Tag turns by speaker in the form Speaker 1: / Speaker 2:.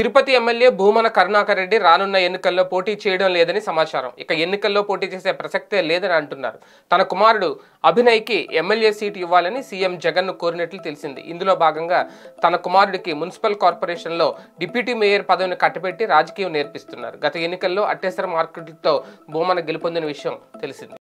Speaker 1: Tirupati MLA Bhumana Karunakar Reddy రానున్న ఎన్నికల్లో పోటీ చేయడం లేదని సమాచారం ఇక ఎన్నికల్లో పోటీ చేసే ప్రసక్తే లేదని అంటున్నారు తన కుమారుడు అభినయ్కి ఎమ్మెల్యే సీటు ఇవ్వాలని సీఎం జగన్ను కోరినట్లు తెలిసింది ఇందులో భాగంగా తన కుమారుడికి మున్సిపల్ కార్పొరేషన్లో డిప్యూటీ మేయర్ పదవిని కట్టబెట్టి రాజకీయం నేర్పిస్తున్నారు గత ఎన్నికల్లో అట్టేసర మార్కెట్లతో భూమన గెలుపొందిన విషయం తెలిసింది